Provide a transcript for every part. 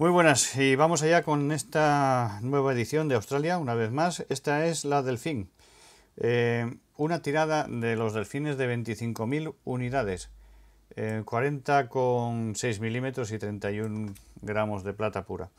Muy buenas y vamos allá con esta nueva edición de Australia, una vez más. Esta es la Delfín, eh, una tirada de los delfines de 25.000 unidades, eh, con 6 milímetros y 31 gramos de plata pura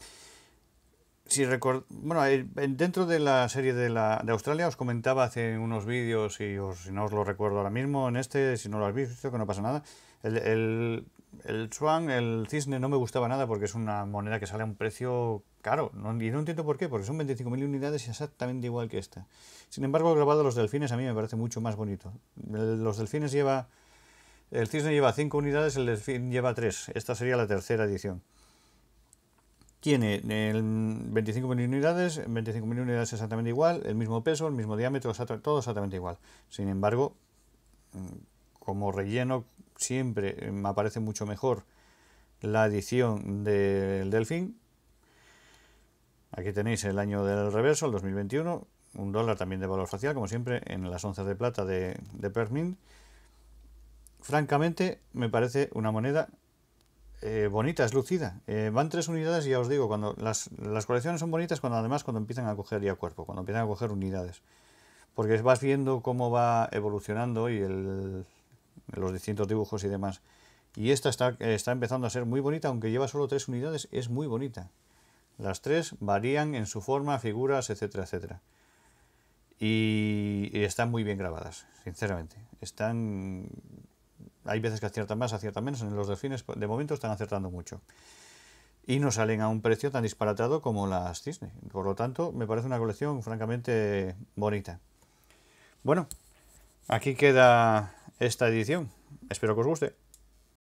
si bueno, eh, dentro de la serie de, la... de Australia os comentaba hace unos vídeos y si no os lo recuerdo ahora mismo, en este, si no lo habéis visto, que no pasa nada, el, el, swan, el cisne, no me gustaba nada porque es una moneda que sale a un precio caro. y no entiendo por qué, porque son 25.000 unidades y exactamente igual que esta. Sin embargo, el grabado de los delfines a mí me parece mucho más bonito. El, los delfines lleva... El cisne lleva 5 unidades, el delfín lleva 3. Esta sería la tercera edición. Tiene el 25.000 unidades, 25.000 unidades exactamente igual, el mismo peso, el mismo diámetro, todo exactamente igual. Sin embargo, mm, como relleno siempre eh, me aparece mucho mejor la edición del Delfín. Aquí tenéis el año del reverso, el 2021, un dólar también de valor facial, como siempre, en las onzas de plata de, de Francamente, me parece una moneda eh, bonita, es lucida. Eh, van tres unidades y ya os digo, cuando las, colecciones son bonitas cuando además cuando empiezan a coger ya cuerpo, cuando empiezan a coger unidades. Porque vas viendo cómo va evolucionando y los distintos dibujos y demás. Y esta está, está empezando a ser muy bonita, aunque lleva solo tres unidades, es muy bonita. Las tres varían en su forma, figuras, etcétera, etcétera. y están muy bien grabadas, sinceramente. Están hay veces que aciertan más, aciertan menos. En los delfines, de momento, están acertando mucho. Y no salen a un precio tan disparatado como las cisnes. Por lo tanto, me parece una colección francamente bonita. Bueno, aquí queda esta edición. Espero que os guste.